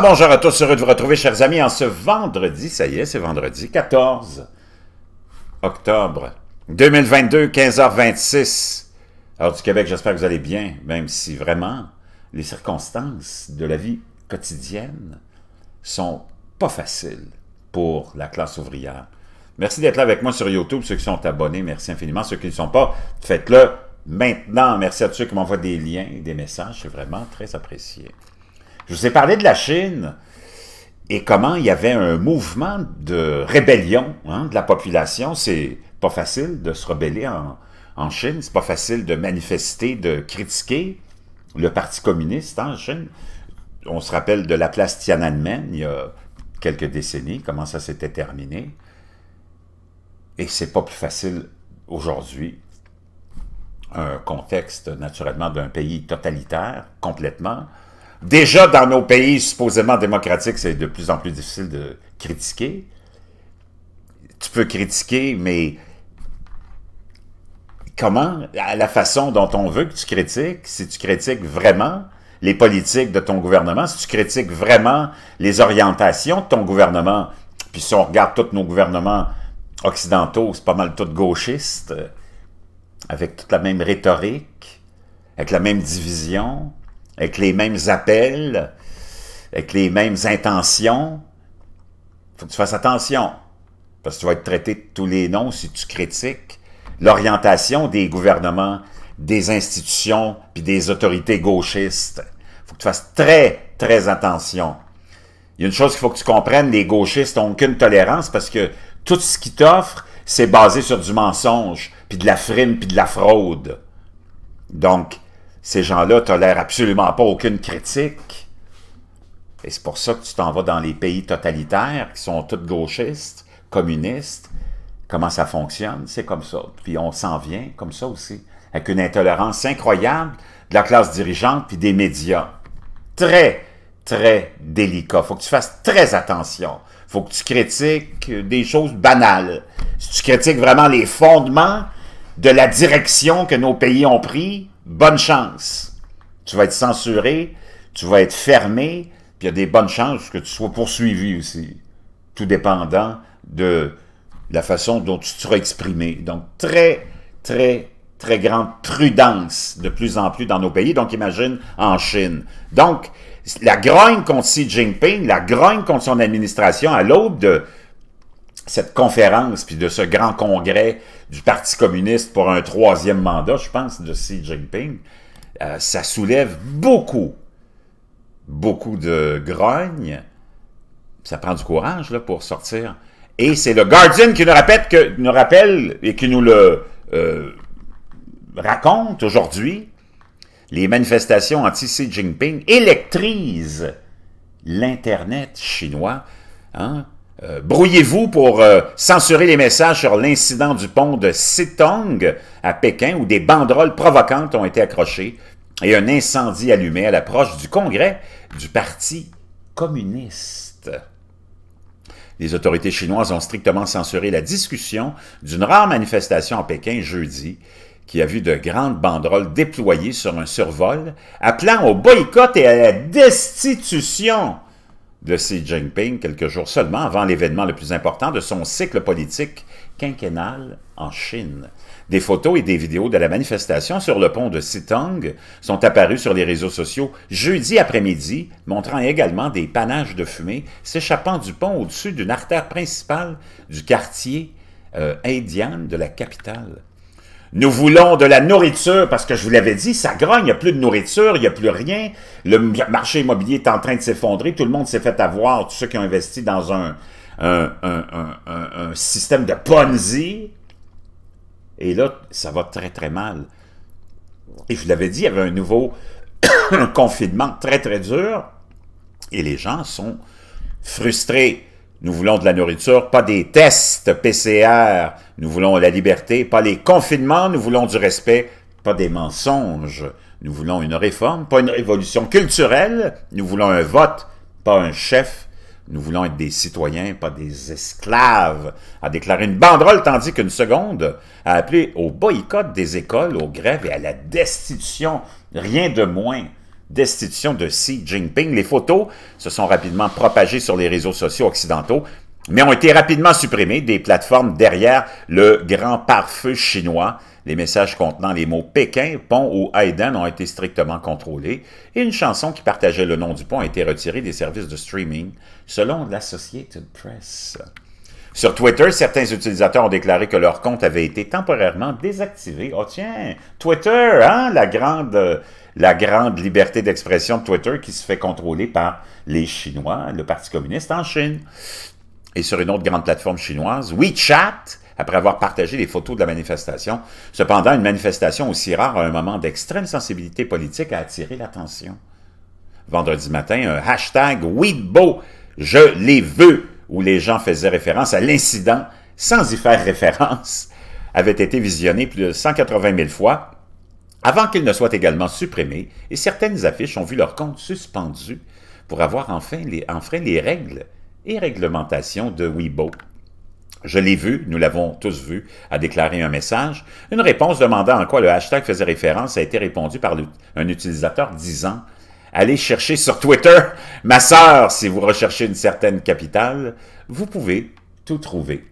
bonjour à tous, heureux de vous retrouver chers amis en ce vendredi, ça y est, c'est vendredi 14 octobre 2022, 15h26, alors du Québec, j'espère que vous allez bien, même si vraiment les circonstances de la vie quotidienne sont pas faciles pour la classe ouvrière. Merci d'être là avec moi sur YouTube, ceux qui sont abonnés, merci infiniment, ceux qui ne sont pas, faites-le maintenant, merci à tous ceux qui m'envoient des liens, des messages, c'est vraiment très apprécié. Je vous ai parlé de la Chine et comment il y avait un mouvement de rébellion hein, de la population. C'est pas facile de se rebeller en, en Chine, c'est pas facile de manifester, de critiquer le Parti communiste en Chine. On se rappelle de la place Tiananmen il y a quelques décennies, comment ça s'était terminé. Et c'est pas plus facile aujourd'hui. Un contexte, naturellement, d'un pays totalitaire, complètement, Déjà, dans nos pays supposément démocratiques, c'est de plus en plus difficile de critiquer. Tu peux critiquer, mais comment, à la façon dont on veut que tu critiques, si tu critiques vraiment les politiques de ton gouvernement, si tu critiques vraiment les orientations de ton gouvernement, puis si on regarde tous nos gouvernements occidentaux, c'est pas mal tout gauchiste, euh, avec toute la même rhétorique, avec la même division, avec les mêmes appels, avec les mêmes intentions. faut que tu fasses attention, parce que tu vas être traité de tous les noms si tu critiques l'orientation des gouvernements, des institutions, puis des autorités gauchistes. faut que tu fasses très, très attention. Il y a une chose qu'il faut que tu comprennes, les gauchistes n'ont aucune tolérance parce que tout ce qu'ils t'offrent, c'est basé sur du mensonge, puis de la frime, puis de la fraude. Donc, ces gens-là tolèrent absolument pas aucune critique. Et c'est pour ça que tu t'en vas dans les pays totalitaires qui sont tous gauchistes, communistes. Comment ça fonctionne, c'est comme ça. Puis on s'en vient comme ça aussi, avec une intolérance incroyable de la classe dirigeante puis des médias. Très, très délicat. Faut que tu fasses très attention. Faut que tu critiques des choses banales. Si tu critiques vraiment les fondements de la direction que nos pays ont pris, bonne chance. Tu vas être censuré, tu vas être fermé, puis il y a des bonnes chances que tu sois poursuivi aussi, tout dépendant de la façon dont tu seras exprimé. Donc, très, très, très grande prudence de plus en plus dans nos pays. Donc, imagine en Chine. Donc, la grogne contre Xi Jinping, la grogne contre son administration à l'aube de cette conférence puis de ce grand congrès du Parti communiste pour un troisième mandat, je pense, de Xi Jinping, euh, ça soulève beaucoup, beaucoup de grogne. Ça prend du courage là, pour sortir. Et c'est le Guardian qui nous rappelle, rappelle et qui nous le euh, raconte aujourd'hui. Les manifestations anti-Xi Jinping électrisent l'Internet chinois. Hein. Euh, brouillez-vous pour euh, censurer les messages sur l'incident du pont de Sitong à Pékin où des banderoles provocantes ont été accrochées et un incendie allumé à l'approche du congrès du Parti communiste. Les autorités chinoises ont strictement censuré la discussion d'une rare manifestation à Pékin jeudi qui a vu de grandes banderoles déployées sur un survol appelant au boycott et à la destitution de Xi Jinping quelques jours seulement avant l'événement le plus important de son cycle politique quinquennal en Chine. Des photos et des vidéos de la manifestation sur le pont de Sitong sont apparues sur les réseaux sociaux jeudi après-midi, montrant également des panaches de fumée s'échappant du pont au-dessus d'une artère principale du quartier euh, indien de la capitale. Nous voulons de la nourriture, parce que je vous l'avais dit, ça grogne, il n'y a plus de nourriture, il n'y a plus rien. Le marché immobilier est en train de s'effondrer, tout le monde s'est fait avoir, tous ceux qui ont investi dans un, un système de Ponzi. Et là, ça va très, très mal. Et je vous l'avais dit, il y avait un nouveau confinement très, très dur, et les gens sont frustrés. Nous voulons de la nourriture, pas des tests PCR. Nous voulons la liberté, pas les confinements. Nous voulons du respect, pas des mensonges. Nous voulons une réforme, pas une révolution culturelle. Nous voulons un vote, pas un chef. Nous voulons être des citoyens, pas des esclaves, a déclaré une banderole, tandis qu'une seconde a appelé au boycott des écoles, aux grèves et à la destitution. Rien de moins destitution de Xi Jinping. Les photos se sont rapidement propagées sur les réseaux sociaux occidentaux, mais ont été rapidement supprimées des plateformes derrière le grand pare-feu chinois. Les messages contenant les mots Pékin, pont ou Aiden ont été strictement contrôlés et une chanson qui partageait le nom du pont a été retirée des services de streaming, selon l'Associated Press. Sur Twitter, certains utilisateurs ont déclaré que leur compte avait été temporairement désactivé. Oh tiens, Twitter, hein, euh, la grande, liberté d'expression de Twitter qui se fait contrôler par les Chinois, le Parti communiste en Chine. Et sur une autre grande plateforme chinoise, WeChat, après avoir partagé les photos de la manifestation. Cependant, une manifestation aussi rare à un moment d'extrême sensibilité politique a attiré l'attention. Vendredi matin, un hashtag Weibo, je les veux où les gens faisaient référence à l'incident sans y faire référence, avait été visionné plus de 180 000 fois avant qu'il ne soit également supprimé et certaines affiches ont vu leur compte suspendu pour avoir enfin enfreint les règles et réglementations de Weibo. Je l'ai vu, nous l'avons tous vu, a déclaré un message. Une réponse demandant en quoi le hashtag faisait référence a été répondue par un utilisateur disant Allez chercher sur Twitter, ma sœur, si vous recherchez une certaine capitale, vous pouvez tout trouver.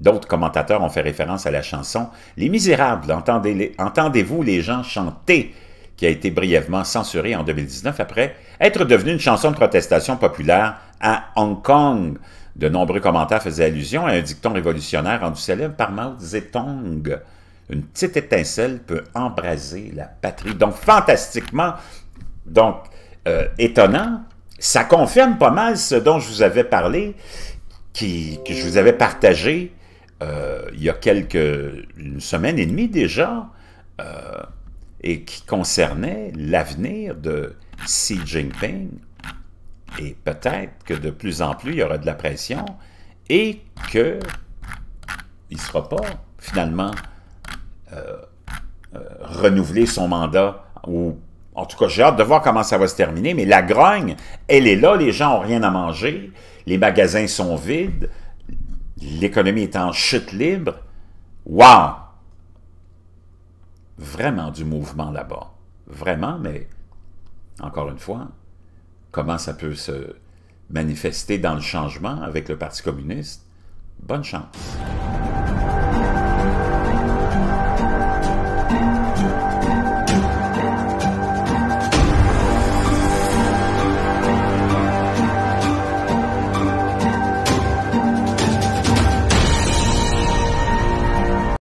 D'autres commentateurs ont fait référence à la chanson Les Misérables, entendez-vous les gens chanter, qui a été brièvement censurée en 2019 après être devenue une chanson de protestation populaire à Hong Kong. De nombreux commentaires faisaient allusion à un dicton révolutionnaire rendu célèbre par Mao Zedong. Une petite étincelle peut embraser la patrie. Donc, fantastiquement, donc, euh, étonnant, ça confirme pas mal ce dont je vous avais parlé, qui, que je vous avais partagé euh, il y a quelques une semaine et demie déjà, euh, et qui concernait l'avenir de Xi Jinping. Et peut-être que de plus en plus, il y aura de la pression et que il ne sera pas finalement euh, renouvelé son mandat ou en tout cas, j'ai hâte de voir comment ça va se terminer, mais la grogne, elle est là, les gens n'ont rien à manger, les magasins sont vides, l'économie est en chute libre. Wow! Vraiment du mouvement là-bas. Vraiment, mais encore une fois, comment ça peut se manifester dans le changement avec le Parti communiste? Bonne chance!